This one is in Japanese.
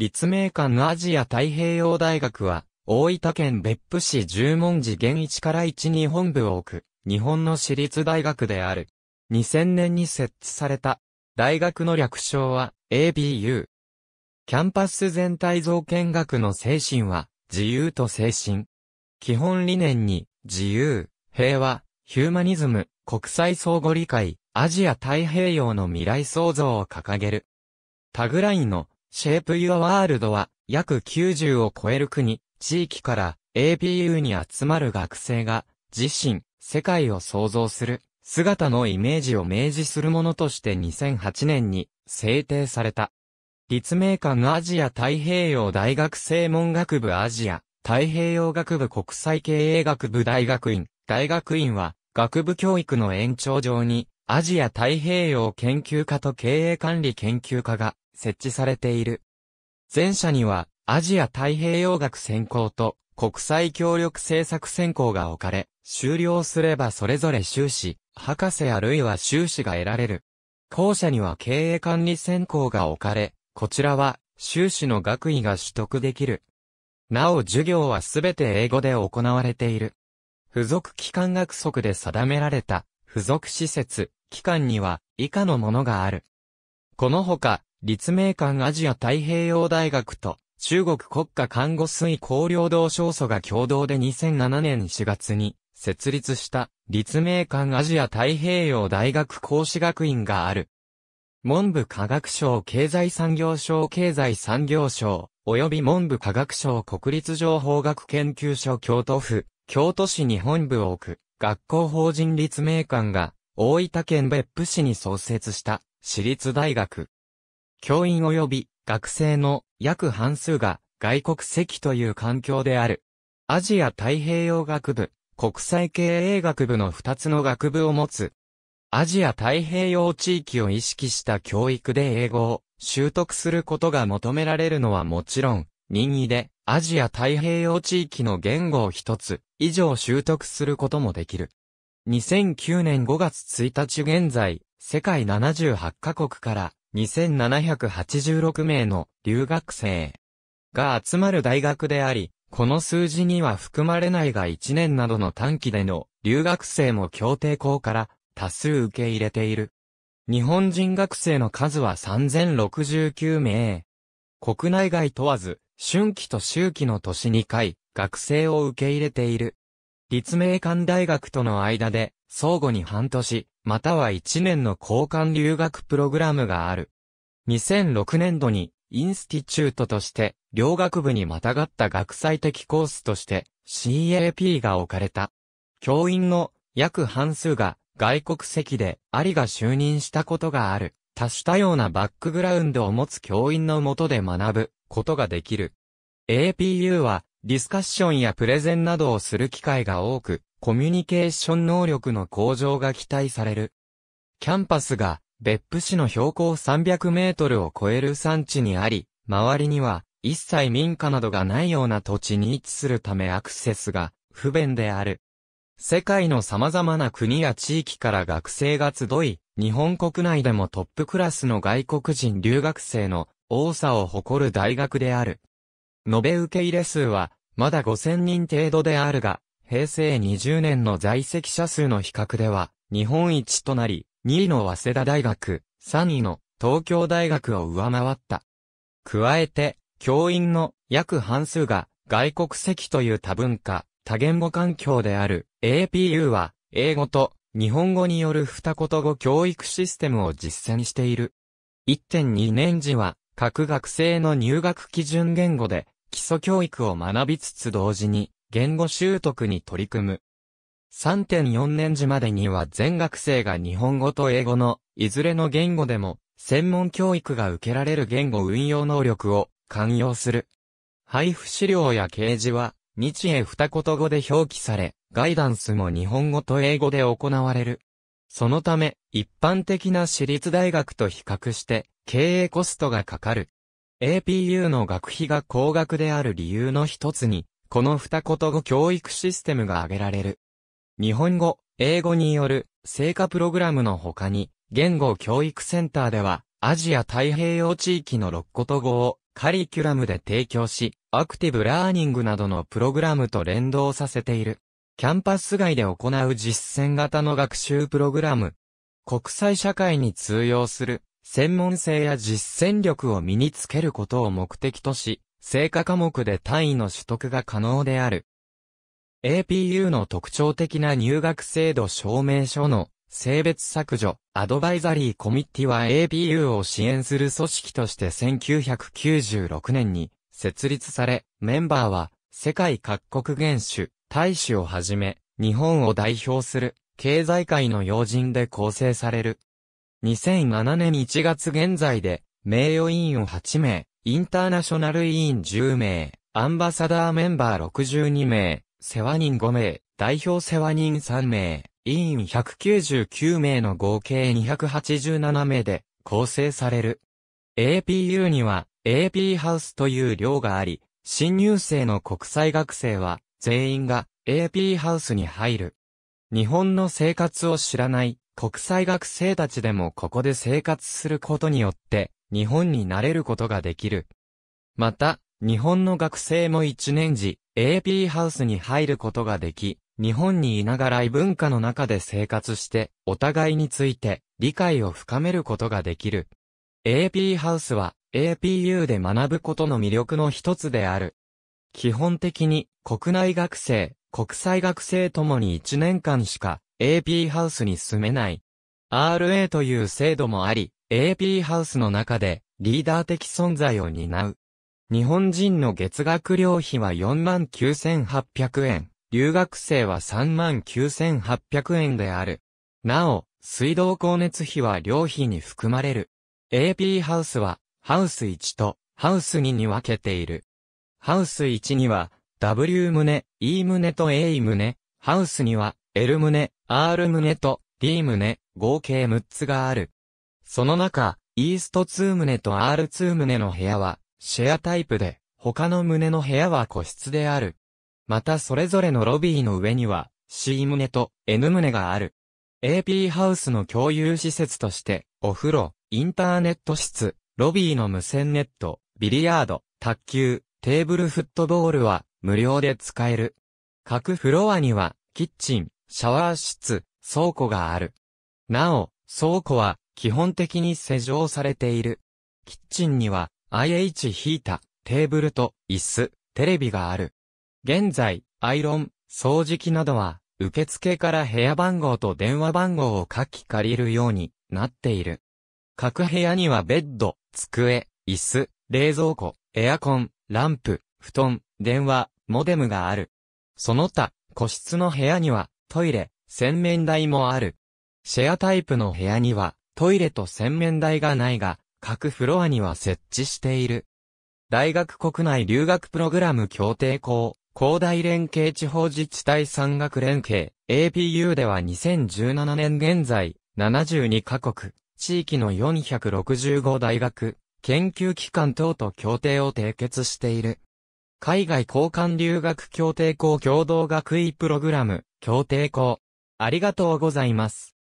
立命館アジア太平洋大学は、大分県別府市十文字現一から一に本部を置く、日本の私立大学である。2000年に設置された。大学の略称は ABU。キャンパス全体像見学の精神は、自由と精神。基本理念に、自由、平和、ヒューマニズム、国際相互理解、アジア太平洋の未来創造を掲げる。タグラインのシェープユアワールドは約90を超える国、地域から APU に集まる学生が自身、世界を創造する姿のイメージを明示するものとして2008年に制定された。立命館アジア太平洋大学正門学部アジア太平洋学部国際経営学部大学院大学院は学部教育の延長上にアジア太平洋研究科と経営管理研究科が設置されている。前者には、アジア太平洋学専攻と国際協力政策専攻が置かれ、終了すればそれぞれ修士、博士あるいは修士が得られる。後者には経営管理専攻が置かれ、こちらは修士の学位が取得できる。なお授業はすべて英語で行われている。付属機関学則で定められた付属施設、機関には以下のものがある。このほか、立命館アジア太平洋大学と中国国家看護水工領同省祖が共同で2007年4月に設立した立命館アジア太平洋大学講師学院がある。文部科学省経済産業省経済産業省及び文部科学省国立情報学研究所京都府、京都市に本部を置く学校法人立命館が大分県別府市に創設した私立大学。教員及び学生の約半数が外国籍という環境である。アジア太平洋学部、国際経営学部の2つの学部を持つ。アジア太平洋地域を意識した教育で英語を習得することが求められるのはもちろん、任意でアジア太平洋地域の言語を一つ以上習得することもできる。2009年5月1日現在、世界78カ国から2786名の留学生が集まる大学であり、この数字には含まれないが1年などの短期での留学生も協定校から多数受け入れている。日本人学生の数は3069名。国内外問わず、春季と秋季の年2回、学生を受け入れている。立命館大学との間で、相互に半年、または1年の交換留学プログラムがある。2006年度に、インスティチュートとして、両学部にまたがった学際的コースとして、CAP が置かれた。教員の約半数が外国籍でありが就任したことがある。多種多様なバックグラウンドを持つ教員のもとで学ぶことができる。APU はディスカッションやプレゼンなどをする機会が多く、コミュニケーション能力の向上が期待される。キャンパスが別府市の標高300メートルを超える山地にあり、周りには一切民家などがないような土地に位置するためアクセスが不便である。世界の様々な国や地域から学生が集い、日本国内でもトップクラスの外国人留学生の多さを誇る大学である。延べ受け入れ数は、まだ5000人程度であるが、平成20年の在籍者数の比較では、日本一となり、2位の早稲田大学、3位の東京大学を上回った。加えて、教員の約半数が外国籍という多文化、多言語環境である APU は、英語と日本語による二言語教育システムを実践している。1.2年時は、各学生の入学基準言語で、基礎教育を学びつつ同時に、言語習得に取り組む。3.4年時までには全学生が日本語と英語の、いずれの言語でも、専門教育が受けられる言語運用能力を、寛容する。配布資料や掲示は、日英二言語で表記され、ガイダンスも日本語と英語で行われる。そのため、一般的な私立大学と比較して、経営コストがかかる。APU の学費が高額である理由の一つに、この二言語教育システムが挙げられる。日本語、英語による成果プログラムの他に、言語教育センターでは、アジア太平洋地域の六言語をカリキュラムで提供し、アクティブラーニングなどのプログラムと連動させている。キャンパス外で行う実践型の学習プログラム。国際社会に通用する専門性や実践力を身につけることを目的とし、成果科目で単位の取得が可能である。APU の特徴的な入学制度証明書の性別削除、アドバイザリーコミッティは APU を支援する組織として1996年に設立され、メンバーは世界各国元首、大使をはじめ、日本を代表する経済界の要人で構成される。2007年1月現在で、名誉委員を8名、インターナショナル委員10名、アンバサダーメンバー62名、世話人5名、代表世話人3名、委員199名の合計287名で構成される。APU には AP ハウスという寮があり、新入生の国際学生は全員が AP ハウスに入る。日本の生活を知らない国際学生たちでもここで生活することによって、日本に慣れることができる。また、日本の学生も一年時、AP ハウスに入ることができ、日本にいながら異文化の中で生活して、お互いについて理解を深めることができる。AP ハウスは APU で学ぶことの魅力の一つである。基本的に国内学生、国際学生ともに一年間しか AP ハウスに住めない。RA という制度もあり、AP ハウスの中でリーダー的存在を担う。日本人の月額料費は49,800円、留学生は39,800円である。なお、水道光熱費は料費に含まれる。AP ハウスは、ハウス1とハウス2に分けている。ハウス1には、W 棟、E 棟と A 棟、ハウスには、エルムネ、アールムネと、D ムネ、合計6つがある。その中、イースト2棟と R2 棟の部屋は、シェアタイプで、他の棟の部屋は個室である。またそれぞれのロビーの上には、C 棟と N 棟がある。AP ハウスの共有施設として、お風呂、インターネット室、ロビーの無線ネット、ビリヤード、卓球、テーブルフットボールは無料で使える。各フロアには、キッチン、シャワー室、倉庫がある。なお、倉庫は基本的に施錠されている。キッチンには IH ヒータ、テーブルと椅子、テレビがある。現在、アイロン、掃除機などは、受付から部屋番号と電話番号を書き借りるようになっている。各部屋にはベッド、机、椅子、冷蔵庫、エアコン、ランプ、布団、電話、モデムがある。その他、個室の部屋には、トイレ、洗面台もある。シェアタイプの部屋には、トイレと洗面台がないが、各フロアには設置している。大学国内留学プログラム協定校、高大連携地方自治体山岳連携、APU では2017年現在、72カ国、地域の465大学、研究機関等と協定を締結している。海外交換留学協定校共同学位プログラム、協定校。ありがとうございます。